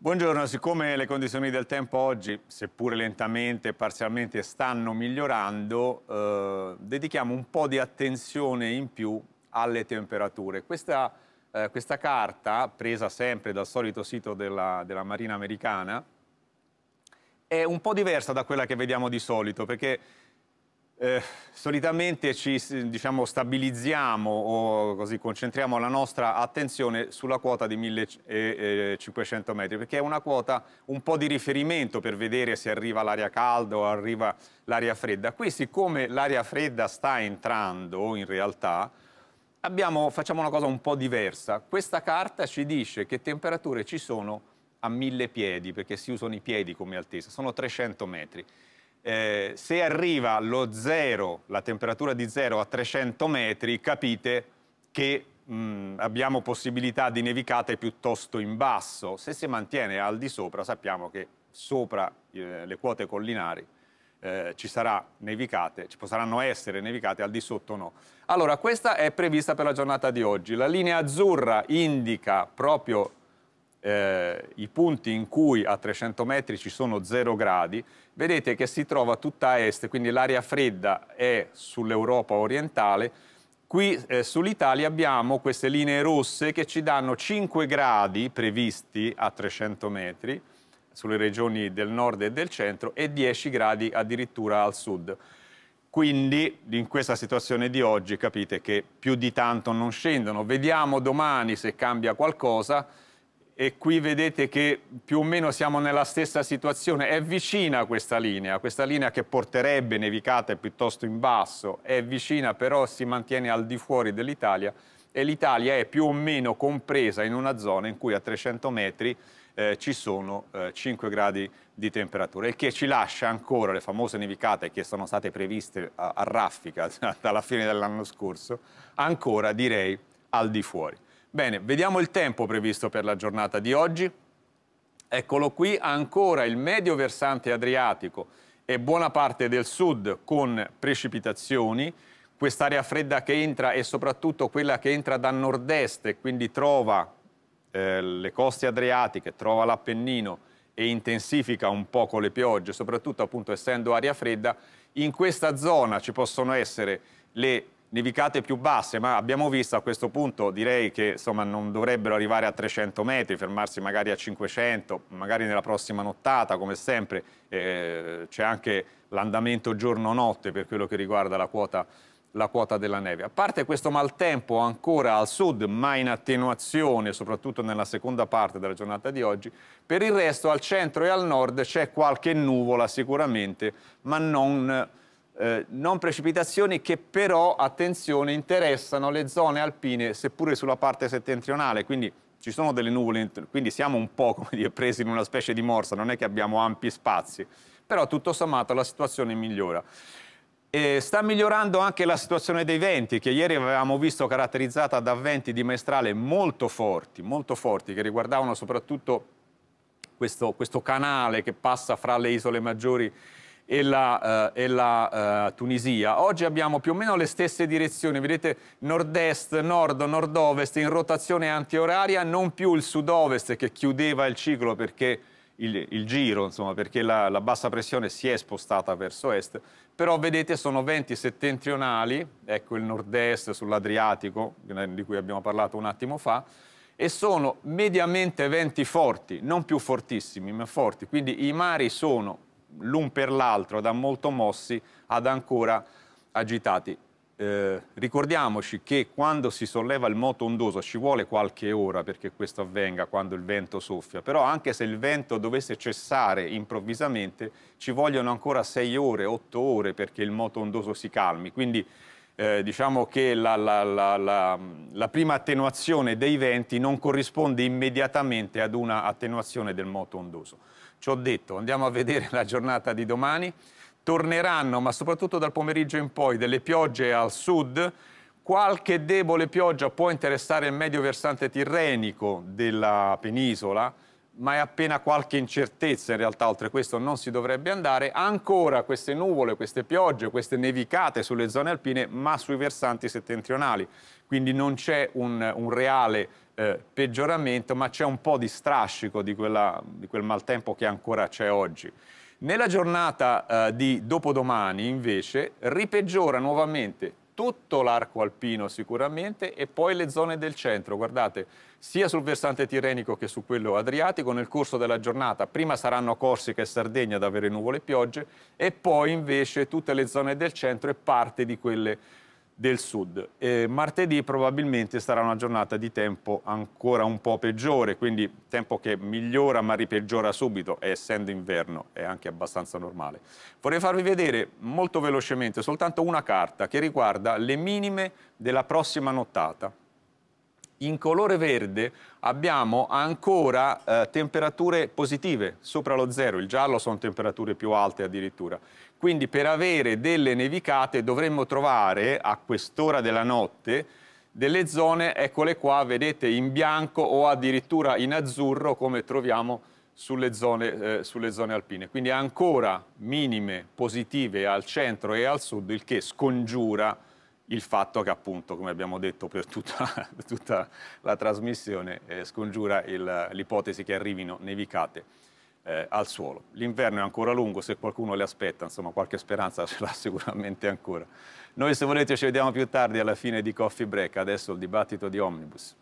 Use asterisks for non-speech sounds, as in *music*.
Buongiorno, siccome le condizioni del tempo oggi, seppure lentamente e parzialmente, stanno migliorando, eh, dedichiamo un po' di attenzione in più alle temperature. Questa, eh, questa carta, presa sempre dal solito sito della, della Marina Americana, è un po' diversa da quella che vediamo di solito, perché eh, solitamente ci diciamo, stabilizziamo o così, concentriamo la nostra attenzione sulla quota di 1500 eh, eh, metri perché è una quota un po' di riferimento per vedere se arriva l'aria calda o arriva l'aria fredda. Qui siccome l'aria fredda sta entrando in realtà abbiamo, facciamo una cosa un po' diversa. Questa carta ci dice che temperature ci sono a 1000 piedi perché si usano i piedi come altezza, sono 300 metri eh, se arriva lo zero, la temperatura di zero a 300 metri, capite che mh, mm, abbiamo possibilità di nevicate piuttosto in basso. Se si mantiene al di sopra, sappiamo che sopra eh, le quote collinari eh, ci, nevicate, ci potranno essere nevicate, al di sotto no. Allora, questa è prevista per la giornata di oggi. La linea azzurra indica proprio eh, i punti in cui a 300 metri ci sono 0 gradi, vedete che si trova tutta a est, quindi l'aria fredda è sull'Europa orientale. Qui eh, sull'Italia abbiamo queste linee rosse che ci danno 5 gradi previsti a 300 metri sulle regioni del nord e del centro e 10 gradi addirittura al sud. Quindi in questa situazione di oggi capite che più di tanto non scendono. Vediamo domani se cambia qualcosa e qui vedete che più o meno siamo nella stessa situazione, è vicina questa linea, questa linea che porterebbe nevicate piuttosto in basso, è vicina però si mantiene al di fuori dell'Italia e l'Italia è più o meno compresa in una zona in cui a 300 metri eh, ci sono eh, 5 gradi di temperatura, il che ci lascia ancora le famose nevicate che sono state previste a, a raffica *laughs* dalla fine dell'anno scorso, ancora direi al di fuori. Bene, vediamo il tempo previsto per la giornata di oggi. Eccolo qui, ancora il medio versante adriatico e buona parte del sud con precipitazioni. Quest'aria fredda che entra e soprattutto quella che entra da nord-est e quindi trova eh, le coste adriatiche, trova l'Appennino e intensifica un poco le piogge, soprattutto appunto essendo aria fredda, in questa zona ci possono essere le nevicate più basse, ma abbiamo visto a questo punto direi che insomma, non dovrebbero arrivare a 300 metri, fermarsi magari a 500, magari nella prossima nottata come sempre eh, c'è anche l'andamento giorno-notte per quello che riguarda la quota, la quota, della neve. A parte questo maltempo ancora al sud ma in attenuazione soprattutto nella seconda parte della giornata di oggi, per il resto al centro e al nord c'è qualche nuvola sicuramente ma non eh, non precipitazioni che però, attenzione, interessano le zone alpine, seppure sulla parte settentrionale, quindi ci sono delle nuvole, quindi siamo un po' *laughs* dire, presi in una specie di morsa, non è che abbiamo ampi spazi, però tutto sommato la situazione migliora. E sta migliorando anche la situazione dei venti, che ieri avevamo visto caratterizzata da venti di maestrale molto forti, molto forti, che riguardavano soprattutto questo, questo canale che passa fra le isole maggiori e la, eh, e la eh, Tunisia. Oggi abbiamo più o meno le stesse direzioni, vedete nord-est, nord, nord-ovest in rotazione antioraria, non più il sud-ovest che chiudeva il ciclo perché il, il giro, insomma, perché la, la, bassa pressione si è spostata verso est, però vedete sono venti settentrionali, ecco il nord-est sull'Adriatico, di cui abbiamo parlato un attimo fa, e sono mediamente venti forti, non più fortissimi, ma forti, quindi i mari sono l'un per l'altro, da molto mossi ad ancora agitati. Eh, ricordiamoci che quando si solleva il moto ondoso ci vuole qualche ora perché questo avvenga quando il vento soffia, però anche se il vento dovesse cessare improvvisamente ci vogliono ancora 6 ore, 8 ore perché il moto ondoso si calmi, quindi eh, diciamo che la, la, la, la, prima attenuazione dei venti non corrisponde immediatamente ad una attenuazione del moto ondoso. Ci ho detto, andiamo a vedere la giornata di domani. Torneranno, ma soprattutto dal pomeriggio in poi, delle piogge al sud. Qualche debole pioggia può interessare il medio versante tirrenico della penisola, ma è appena qualche incertezza in realtà, oltre questo non si dovrebbe andare, ancora queste nuvole, queste piogge, queste nevicate sulle zone alpine, ma sui versanti settentrionali, quindi non c'è un, un reale eh, peggioramento, ma c'è un po' di strascico di, quella, di quel maltempo che ancora c'è oggi. Nella giornata eh, di dopodomani, invece, ripeggiora nuovamente tutto l'arco alpino sicuramente e poi le zone del centro. Guardate, sia sul versante tirrenico che su quello adriatico, nel corso della giornata prima saranno Corsica e Sardegna ad avere nuvole e piogge e poi invece tutte le zone del centro e parte di quelle del sud. E martedì probabilmente sarà una giornata di tempo ancora un po' peggiore, quindi tempo che migliora ma ripeggiora subito e essendo inverno è anche abbastanza normale. Vorrei farvi vedere molto velocemente soltanto una carta che riguarda le minime della prossima nottata. In colore verde abbiamo ancora eh, temperature positive, sopra lo zero, il giallo sono temperature più alte addirittura. Quindi per avere delle nevicate dovremmo trovare a quest'ora della notte delle zone, eccole qua, vedete in bianco o addirittura in azzurro come troviamo sulle zone, eh, sulle zone alpine. Quindi ancora minime positive al centro e al sud, il che scongiura il fatto che appunto, come abbiamo detto per tutta, *laughs* tutta la trasmissione, eh, scongiura l'ipotesi che arrivino nevicate eh, al suolo. L'inverno è ancora lungo, se qualcuno le aspetta, insomma qualche speranza *laughs* ce l'ha sicuramente ancora. Noi se volete ci vediamo più tardi alla fine di Coffee Break, adesso il dibattito di Omnibus.